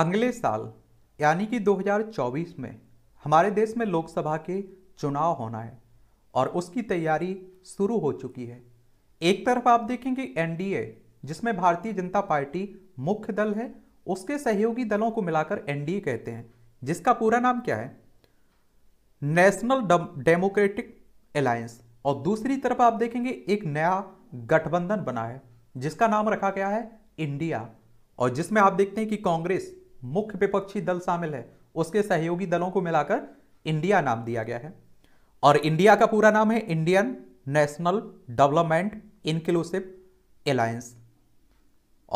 अगले साल यानी कि 2024 में हमारे देश में लोकसभा के चुनाव होना है और उसकी तैयारी शुरू हो चुकी है एक तरफ आप देखेंगे एनडीए जिसमें भारतीय जनता पार्टी मुख्य दल है उसके सहयोगी दलों को मिलाकर एनडीए कहते हैं जिसका पूरा नाम क्या है नेशनल डेमोक्रेटिक अलायंस और दूसरी तरफ आप देखेंगे एक नया गठबंधन बना है जिसका नाम रखा गया है इंडिया और जिसमें आप देखते हैं कि कांग्रेस मुख्य विपक्षी दल शामिल है उसके सहयोगी दलों को मिलाकर इंडिया नाम दिया गया है और इंडिया का पूरा नाम है Indian National Development Inclusive Alliance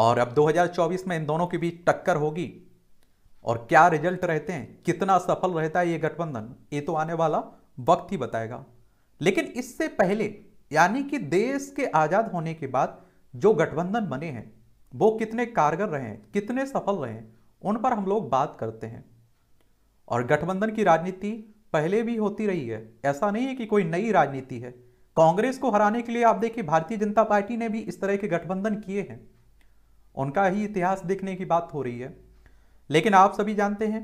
और अब 2024 में इन दोनों के बीच टक्कर होगी और क्या रिजल्ट रहते हैं कितना सफल रहता है ये गठबंधन ये तो आने वाला वक्त ही बताएगा लेकिन इससे पहले यानी कि देश के आज़ाद होने के बाद जो गठबंधन बने हैं वो कितने कारगर रहे हैं कितने सफल रहे हैं उन पर हम लोग बात करते हैं और गठबंधन की राजनीति पहले भी होती रही है ऐसा नहीं है कि कोई नई राजनीति है कांग्रेस को हराने के लिए आप देखिए भारतीय जनता पार्टी ने भी इस तरह के गठबंधन किए हैं उनका ही इतिहास देखने की बात हो रही है लेकिन आप सभी जानते हैं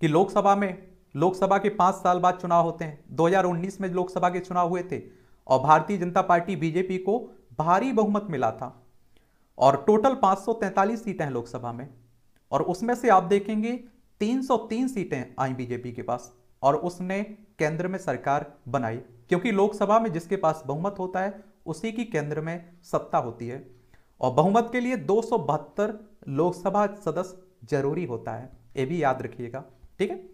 कि लोकसभा में लोकसभा के पांच साल बाद चुनाव होते हैं 2019 में लोकसभा के चुनाव हुए थे और भारतीय जनता पार्टी बीजेपी को भारी बहुमत मिला था और टोटल पांच सीटें हैं लोकसभा में और उसमें से आप देखेंगे 303 सीटें आई बीजेपी के पास और उसने केंद्र में सरकार बनाई क्योंकि लोकसभा में जिसके पास बहुमत होता है उसी की केंद्र में सत्ता होती है और बहुमत के लिए दो लोकसभा सदस्य जरूरी होता है ये भी याद रखिएगा ठीक है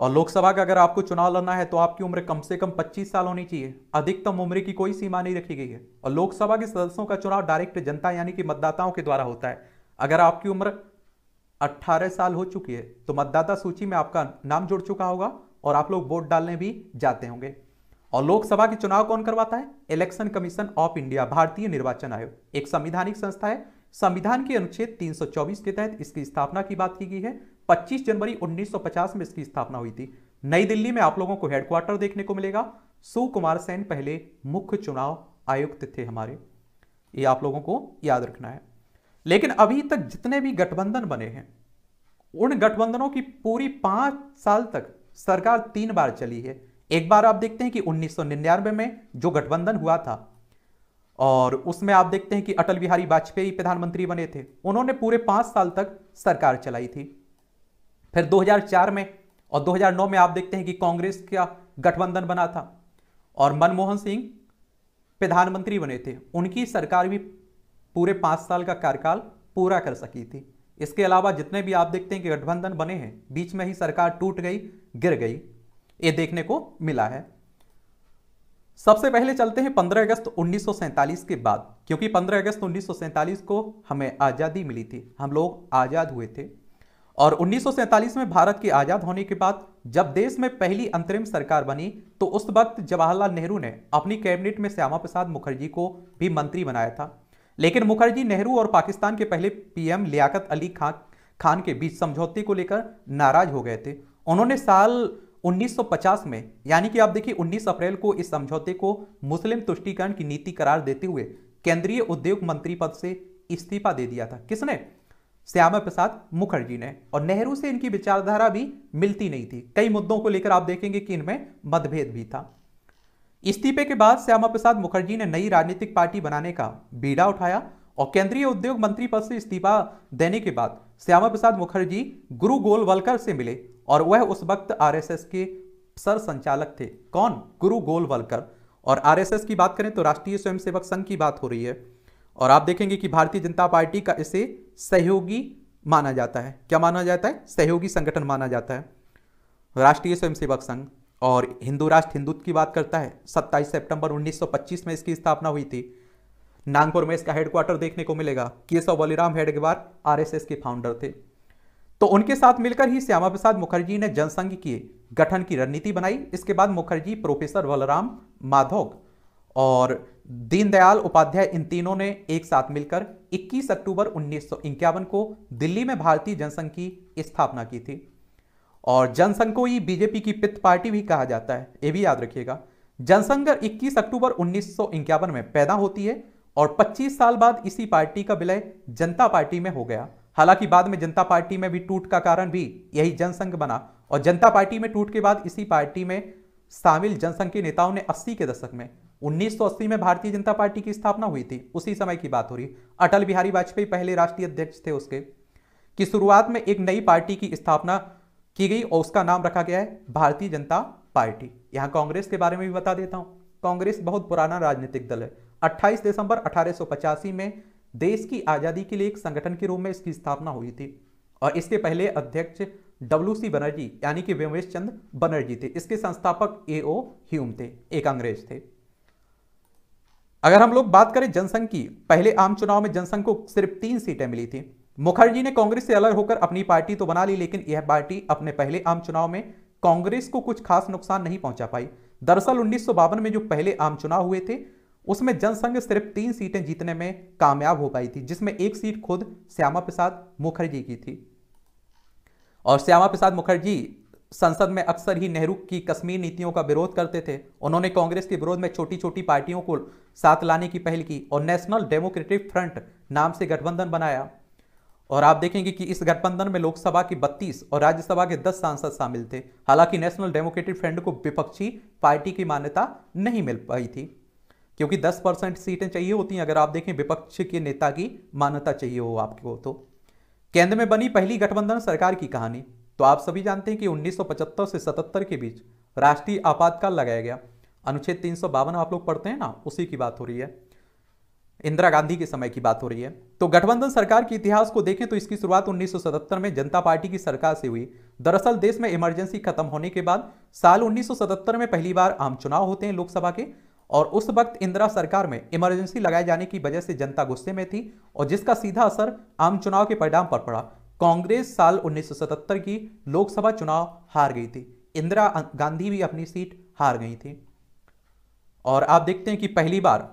और लोकसभा का अगर आपको चुनाव लड़ना है तो आपकी उम्र कम से कम 25 साल होनी चाहिए अधिकतम उम्र की कोई सीमा नहीं रखी गई है और लोकसभा के सदस्यों का चुनाव डायरेक्ट जनता यानी कि मतदाताओं के द्वारा होता है अगर आपकी उम्र 18 साल हो चुकी है तो मतदाता सूची में आपका नाम जुड़ चुका होगा और आप लोग वोट डालने भी जाते होंगे और लोकसभा के चुनाव कौन करवाता है इलेक्शन कमीशन ऑफ इंडिया भारतीय निर्वाचन आयोग एक संविधानिक संस्था है संविधान के अनुच्छेद 324 के तहत इसकी स्थापना की बात की गई है 25 जनवरी 1950 में इसकी स्थापना हुई थी नई दिल्ली में आप लोगों को हेडक्वार्टर देखने को मिलेगा सुकुमार सेन पहले मुख्य चुनाव आयुक्त थे हमारे ये आप लोगों को याद रखना है लेकिन अभी तक जितने भी गठबंधन बने हैं उन गठबंधनों की पूरी पांच साल तक सरकार तीन बार चली है एक बार आप देखते हैं कि उन्नीस में जो गठबंधन हुआ था और उसमें आप देखते हैं कि अटल बिहारी वाजपेयी प्रधानमंत्री बने थे उन्होंने पूरे पांच साल तक सरकार चलाई थी फिर 2004 में और 2009 में आप देखते हैं कि कांग्रेस का गठबंधन बना था और मनमोहन सिंह प्रधानमंत्री बने थे उनकी सरकार भी पूरे पाँच साल का कार्यकाल पूरा कर सकी थी इसके अलावा जितने भी आप देखते हैं कि गठबंधन बने हैं बीच में ही सरकार टूट गई गिर गई ये देखने को मिला है सबसे पहले चलते हैं 15 अगस्त उन्नीस के बाद क्योंकि 15 अगस्त उन्नीस को हमें आज़ादी मिली थी हम लोग आज़ाद हुए थे और उन्नीस में भारत के आज़ाद होने के बाद जब देश में पहली अंतरिम सरकार बनी तो उस वक्त जवाहरलाल नेहरू ने अपनी कैबिनेट में श्यामा प्रसाद मुखर्जी को भी मंत्री बनाया था लेकिन मुखर्जी नेहरू और पाकिस्तान के पहले पीएम लियाकत अली खान खान के बीच समझौते को लेकर नाराज हो गए थे उन्होंने साल 1950 में यानी कि आप देखिए 19 अप्रैल को इस समझौते को मुस्लिम तुष्टिकरण की नीति करार देते हुए केंद्रीय उद्योग मंत्री पद से इस्तीफा दे दिया था किसने श्यामा प्रसाद मुखर्जी ने और नेहरू से इनकी विचारधारा भी मिलती नहीं थी कई मुद्दों को लेकर आप देखेंगे कि इनमें मतभेद भी था इस्तीफे के बाद श्यामा प्रसाद मुखर्जी ने नई राजनीतिक पार्टी बनाने का बीड़ा उठाया और केंद्रीय उद्योग मंत्री पद से इस्तीफा देने के बाद श्यामा प्रसाद मुखर्जी गुरु गोलवलकर से मिले और वह उस वक्त आरएसएस के सर संचालक थे कौन गुरु गोलवलकर और आरएसएस की बात करें तो राष्ट्रीय स्वयंसेवक संघ की बात हो रही है और आप देखेंगे कि भारतीय जनता पार्टी का इसे सहयोगी माना जाता है क्या माना जाता है सहयोगी संगठन माना जाता है राष्ट्रीय स्वयंसेवक संघ और हिंदू राष्ट्र हिंदुत्व की बात करता है 27 सितंबर 1925 में इसकी स्थापना हुई थी नागपुर में इसका हेडक्वार्टर देखने को मिलेगा केशव बलिराम हेडगेवार आरएसएस के फाउंडर थे तो उनके साथ मिलकर ही श्यामा प्रसाद मुखर्जी ने जनसंघ की गठन की रणनीति बनाई इसके बाद मुखर्जी प्रोफेसर बलराम माधोग और दीनदयाल उपाध्याय इन तीनों ने एक साथ मिलकर 21 अक्टूबर उन्नीस को दिल्ली में भारतीय जनसंघ की स्थापना की थी और जनसंघ को ही बीजेपी की पित्त पार्टी भी कहा जाता है ये भी याद रखिएगा जनसंघ 21 अक्टूबर उन्नीस में पैदा होती है और 25 साल बाद इसी पार्टी का विलय जनता पार्टी में हो गया हालांकि बाद में जनता पार्टी में भी टूट का कारण भी यही जनसंघ बना और जनता पार्टी में टूट के बाद इसी पार्टी में शामिल जनसंघ के नेताओं ने 80 के दशक में 1980 में भारतीय जनता पार्टी की स्थापना हुई थी उसी समय की बात हो रही अटल बिहारी वाजपेयी पहले राष्ट्रीय अध्यक्ष थे उसके की शुरुआत में एक नई पार्टी की स्थापना की गई और उसका नाम रखा गया है भारतीय जनता पार्टी यहाँ कांग्रेस के बारे में भी बता देता हूँ कांग्रेस बहुत पुराना राजनीतिक दल है 28 दिसंबर अठारह में देश की आज़ादी के लिए एक संगठन के रूप में इसकी स्थापना हुई थी और इसके पहले अध्यक्ष डब्ल्यू सी बनर्जी यानी कि व्योमेश चंद्र बनर्जी थे इसके संस्थापक ए ओ ह्यूम थे एक अंग्रेज थे अगर हम लोग बात करें जनसंघ की पहले आम चुनाव में जनसंघ को सिर्फ तीन सीटें मिली थी मुखर्जी ने कांग्रेस से अलग होकर अपनी पार्टी तो बना ली लेकिन यह पार्टी अपने पहले आम चुनाव में कांग्रेस को कुछ खास नुकसान नहीं पहुंचा पाई दरअसल उन्नीस में जो पहले आम चुनाव हुए थे उसमें जनसंघ सिर्फ तीन सीटें जीतने में कामयाब हो पाई थी जिसमें एक सीट खुद श्यामा प्रसाद मुखर्जी की थी और श्यामा प्रसाद मुखर्जी संसद में अक्सर ही नेहरू की कश्मीर नीतियों का विरोध करते थे उन्होंने कांग्रेस के विरोध में छोटी छोटी पार्टियों को साथ लाने की पहल की और नेशनल डेमोक्रेटिक फ्रंट नाम से गठबंधन बनाया और आप देखेंगे कि इस गठबंधन में लोकसभा के 32 और राज्यसभा के 10 सांसद शामिल थे हालांकि नेशनल डेमोक्रेटिक फ्रंट को विपक्षी पार्टी की मान्यता नहीं मिल पाई थी क्योंकि 10 परसेंट सीटें चाहिए होती हैं अगर आप देखें विपक्ष के नेता की मान्यता चाहिए हो आपको तो केंद्र में बनी पहली गठबंधन सरकार की कहानी तो आप सभी जानते हैं कि उन्नीस से सतहत्तर के बीच राष्ट्रीय आपातकाल लगाया गया अनुच्छेद तीन आप लोग पढ़ते हैं ना उसी की बात हो रही है इंदिरा गांधी के समय की बात हो रही है तो गठबंधन सरकार के इतिहास को देखें तो इसकी शुरुआत 1977 में जनता पार्टी की सरकार से हुई दरअसल देश में इमरजेंसी खत्म होने के बाद साल 1977 में पहली बार आम चुनाव होते हैं लोकसभा के और उस वक्त इंदिरा सरकार में इमरजेंसी लगाए जाने की वजह से जनता गुस्से में थी और जिसका सीधा असर आम चुनाव के परिणाम पर पड़ा कांग्रेस साल उन्नीस की लोकसभा चुनाव हार गई थी इंदिरा गांधी भी अपनी सीट हार गई थी और आप देखते हैं कि पहली बार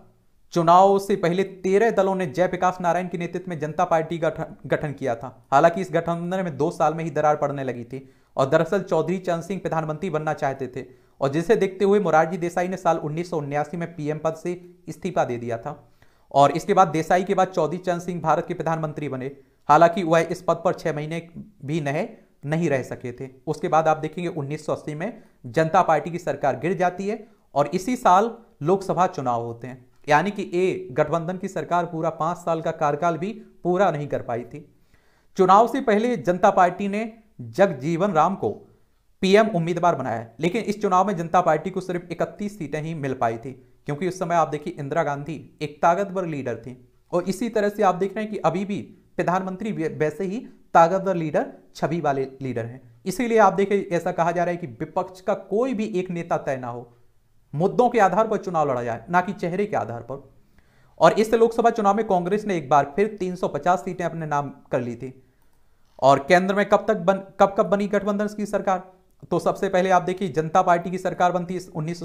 चुनाव से पहले तेरह दलों ने जय प्रकाश नारायण के नेतृत्व में जनता पार्टी का गठन किया था हालांकि इस गठबंधन में दो साल में ही दरार पड़ने लगी थी और दरअसल चौधरी चरण सिंह प्रधानमंत्री बनना चाहते थे और जिसे देखते हुए मोरारजी देसाई ने साल उन्नीस में पीएम पद से इस्तीफा दे दिया था और इसके बाद देसाई के बाद चौधरी चरण सिंह भारत के प्रधानमंत्री बने हालांकि वह इस पद पर छः महीने भी नहीं नहीं रह सके थे उसके बाद आप देखेंगे उन्नीस में जनता पार्टी की सरकार गिर जाती है और इसी साल लोकसभा चुनाव होते हैं यानी कि ए गठबंधन की सरकार पूरा पांच साल का कार्यकाल भी पूरा नहीं कर पाई थी चुनाव से पहले जनता पार्टी ने जगजीवन राम को पीएम उम्मीदवार बनाया लेकिन इस चुनाव में जनता पार्टी को सिर्फ 31 सीटें ही मिल पाई थी क्योंकि उस समय आप देखिए इंदिरा गांधी एक ताकतवर लीडर थी और इसी तरह से आप देख रहे हैं कि अभी भी प्रधानमंत्री वैसे ही ताकतवर लीडर छवि वाले लीडर हैं इसीलिए आप देखिए ऐसा कहा जा रहा है कि विपक्ष का कोई भी एक नेता तय ना हो मुद्दों के आधार पर चुनाव लड़ा जाए ना कि चेहरे के आधार पर और इस लोकसभा चुनाव में कांग्रेस ने एक बार फिर 350 सीटें अपने नाम कर ली थी और केंद्र में कब तक बन कब कब बनी गठबंधन की सरकार तो सबसे पहले आप देखिए जनता पार्टी की सरकार बनती उन्नीस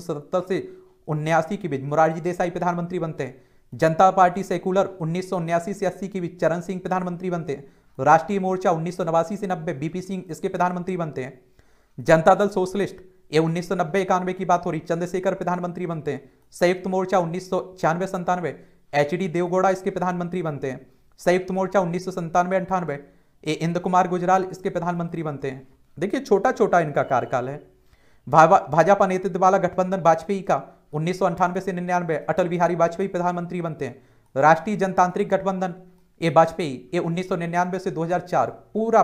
से उन्यासी के बीच मुरारजी देसाई प्रधानमंत्री बनते हैं जनता पार्टी सेकुलर उन्नीस से अस्सी के बीच चरण सिंह प्रधानमंत्री बनते हैं राष्ट्रीय मोर्चा उन्नीस से नब्बे बीपी सिंह इसके प्रधानमंत्री बनते हैं जनता दल सोशलिस्ट ये उन्नीस सौ नब्बे इक्यानवे की बात हो रही चंद्रशेखर प्रधानमंत्री बनते हैं संयुक्त मोर्चा उन्नीस सौ छियानवे संतानवे एच डी देवगौड़ा इसके प्रधानमंत्री बनते हैं संयुक्त मोर्चा उन्नीस सौ संतानवे अंठानवे ए इंद्र कुमार गुजराल इसके प्रधानमंत्री बनते हैं देखिए छोटा छोटा इनका कार्यकाल है भाजपा नेतृत्व वाला गठबंधन वाजपेयी का उन्नीस सौ अंठानवे से निन्यानवे अटल बिहारी वाजपेयी प्रधानमंत्री बनते हैं राष्ट्रीय जनतांत्रिक गठबंधन ए वाजपेयी ये उन्नीस सौ निन्यानवे से दो हजार चार पूरा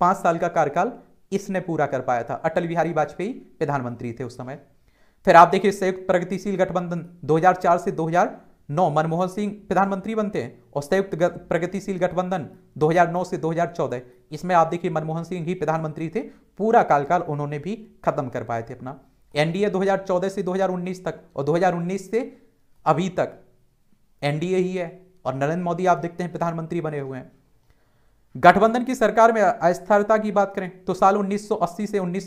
पांच साल का कार्यकाल इसने पूरा कर पाया था अटल बिहारी वाजपेयी प्रधानमंत्री थे उस समय फिर आप देखिए संयुक्त प्रगतिशील गठबंधन 2004 से 2009 मनमोहन सिंह प्रधानमंत्री बनते हैं और संयुक्त प्रगतिशील गठबंधन 2009 से 2014 इसमें आप देखिए मनमोहन सिंह ही प्रधानमंत्री थे पूरा कालकाल उन्होंने भी खत्म कर पाए थे अपना एनडीए 2014 से 2019 तक और 2019 से अभी तक एनडीए ही है और नरेंद्र मोदी आप देखते हैं प्रधानमंत्री बने हुए हैं गठबंधन की सरकार में अस्थिरता की बात करें तो साल 1980 से उन्नीस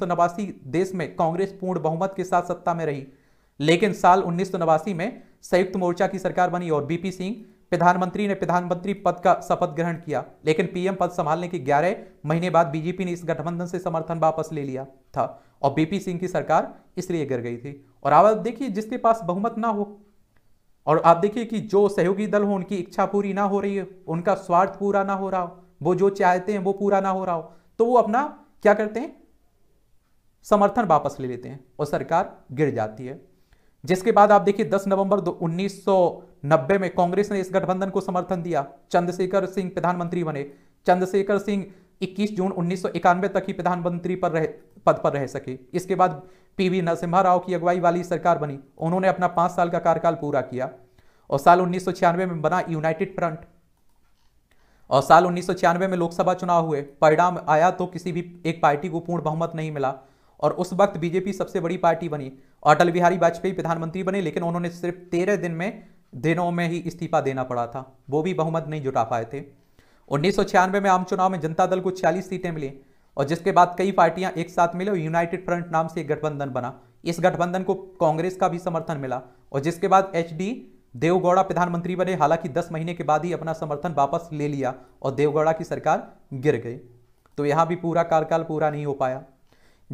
देश में कांग्रेस पूर्ण बहुमत के साथ सत्ता में रही लेकिन साल उन्नीस में संयुक्त मोर्चा की सरकार बनी और बीपी सिंह प्रधानमंत्री ने प्रधानमंत्री पद का शपथ ग्रहण किया लेकिन पीएम पद संभालने के 11 महीने बाद बीजेपी ने इस गठबंधन से समर्थन वापस ले लिया था और बीपी सिंह की सरकार इसलिए गिर गई थी और आप देखिए जिसके पास बहुमत ना हो और आप देखिए कि जो सहयोगी दल हो उनकी इच्छा पूरी ना हो रही है उनका स्वार्थ पूरा ना हो रहा हो वो जो चाहते हैं वो पूरा ना हो रहा हो तो वो अपना क्या करते हैं समर्थन वापस ले लेते हैं और सरकार गिर जाती है जिसके बाद आप देखिए 10 नवंबर 1990 में कांग्रेस ने इस गठबंधन को समर्थन दिया चंद्रशेखर सिंह प्रधानमंत्री बने चंद्रशेखर सिंह 21 जून 1991 तक ही प्रधानमंत्री पर रहे पद पर रह सके इसके बाद पीवी नरसिम्हा राव की अगुवाई वाली सरकार बनी उन्होंने अपना पांच साल का कार्यकाल पूरा किया और साल उन्नीस में बना यूनाइटेड फ्रंट और साल उन्नीस में लोकसभा चुनाव हुए परिणाम आया तो किसी भी एक पार्टी को पूर्ण बहुमत नहीं मिला और उस वक्त बीजेपी सबसे बड़ी पार्टी बनी अटल बिहारी वाजपेयी प्रधानमंत्री बने लेकिन उन्होंने सिर्फ तेरह दिन में दिनों में ही इस्तीफा देना पड़ा था वो भी बहुमत नहीं जुटा पाए थे उन्नीस में आम चुनाव में जनता दल को छियालीस सीटें मिली और जिसके बाद कई पार्टियां एक साथ मिले और यूनाइटेड फ्रंट नाम से एक गठबंधन बना इस गठबंधन को कांग्रेस का भी समर्थन मिला और जिसके बाद एच देवगौड़ा प्रधानमंत्री बने हालांकि 10 महीने के बाद ही अपना समर्थन वापस ले लिया और देवगौड़ा की सरकार गिर गई तो यहां भी पूरा कार्यकाल पूरा नहीं हो पाया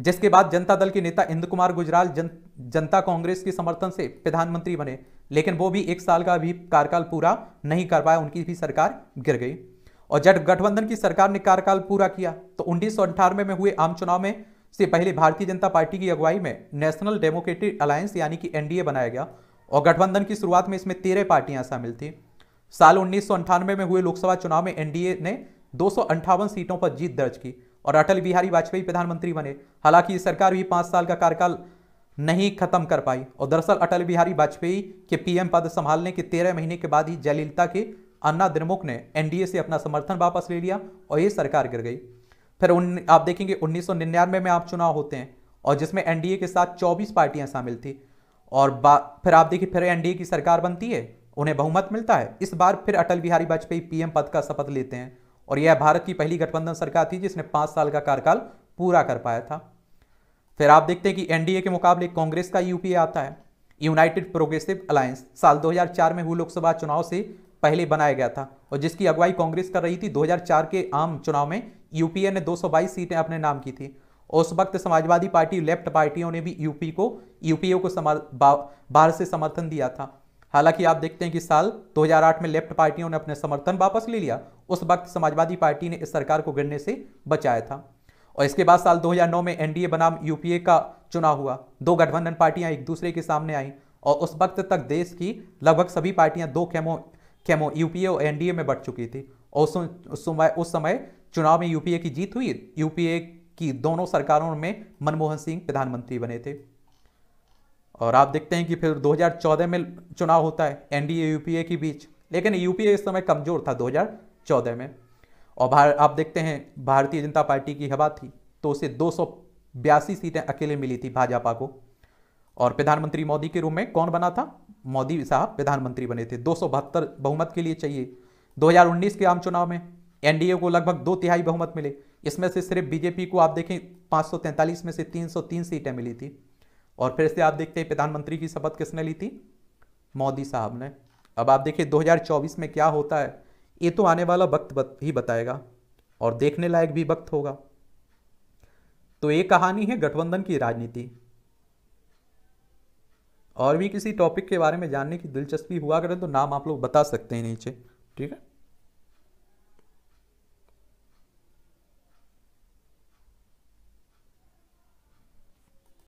जिसके बाद जनता दल के नेता इंद कुमार गुजराल जन, जनता कांग्रेस के समर्थन से प्रधानमंत्री बने लेकिन वो भी एक साल का भी कार्यकाल पूरा नहीं कर पाया उनकी भी सरकार गिर गई और जब गठबंधन की सरकार ने कार्यकाल पूरा किया तो उन्नीस में हुए आम चुनाव में से पहले भारतीय जनता पार्टी की अगुवाई में नेशनल डेमोक्रेटिक अलायंस यानी कि एनडीए बनाया गया और गठबंधन की शुरुआत में इसमें तेरह पार्टियां शामिल थी साल उन्नीस में हुए लोकसभा चुनाव में एनडीए ने दो सीटों पर जीत दर्ज की और अटल बिहारी वाजपेयी प्रधानमंत्री बने हालांकि ये सरकार भी पाँच साल का कार्यकाल नहीं खत्म कर पाई और दरअसल अटल बिहारी वाजपेयी के पीएम पद संभालने के तेरह महीने के बाद ही जयलिता के अन्ना द्रमुख ने एनडीए से अपना समर्थन वापस ले लिया और ये सरकार गिर गई फिर उन आप देखेंगे उन्नीस में आप चुनाव होते हैं और जिसमें एनडीए के साथ चौबीस पार्टियां शामिल थी और फिर आप देखिए फिर एनडीए की सरकार बनती है उन्हें बहुमत मिलता है इस बार फिर अटल बिहारी वाजपेयी पीएम पद का शपथ लेते हैं और यह भारत की पहली गठबंधन सरकार थी जिसने पांच साल का कार्यकाल पूरा कर पाया था फिर आप देखते हैं कि एनडीए के मुकाबले कांग्रेस का यूपीए आता है यूनाइटेड प्रोग्रेसिव अलायंस साल 2004 में हुए लोकसभा चुनाव से पहले बनाया गया था और जिसकी अगुवाई कांग्रेस कर रही थी 2004 के आम चुनाव में यूपीए ने 222 सीटें अपने नाम की थी उस वक्त समाजवादी पार्टी लेफ्ट पार्टियों ने भी यूपी को यूपीओ को बाहर से समर्थन दिया था हालांकि आप देखते हैं कि साल 2008 में लेफ्ट पार्टियों ने अपने समर्थन वापस ले लिया उस वक्त समाजवादी पार्टी ने इस सरकार को गिरने से बचाया था और इसके बाद साल 2009 में एनडीए बनाम यूपीए का चुनाव हुआ दो गठबंधन पार्टियां एक दूसरे के सामने आई और उस वक्त तक देश की लगभग सभी पार्टियां दो खेमों खेमों यूपीए और एनडीए में बट चुकी थी और उस समय उस समय चुनाव में यूपीए की जीत हुई यूपीए कि दोनों सरकारों में मनमोहन सिंह प्रधानमंत्री बने थे और आप देखते हैं कि फिर 2014 में चुनाव होता है एनडीए यूपीए के बीच लेकिन यूपीए इस समय कमजोर था 2014 में और आप देखते हैं भारतीय जनता पार्टी की हवा थी तो उसे दो सीटें अकेले मिली थी भाजपा को और प्रधानमंत्री मोदी के रूप में कौन बना था मोदी साहब प्रधानमंत्री बने थे दो बहुमत के लिए चाहिए 2019 के आम चुनाव में एनडीए को लगभग दो तिहाई बहुमत मिले इसमें से सिर्फ बीजेपी को आप देखें 543 में से 303 सीटें मिली थी और फिर से आप देखते हैं प्रधानमंत्री की शपथ किसने ली थी मोदी साहब ने अब आप देखिए 2024 में क्या होता है ये तो आने वाला वक्त बत ही बताएगा और देखने लायक भी वक्त होगा तो ये कहानी है गठबंधन की राजनीति और भी किसी टॉपिक के बारे में जानने की दिलचस्पी हुआ करें तो नाम आप लोग बता सकते हैं नीचे ठीक है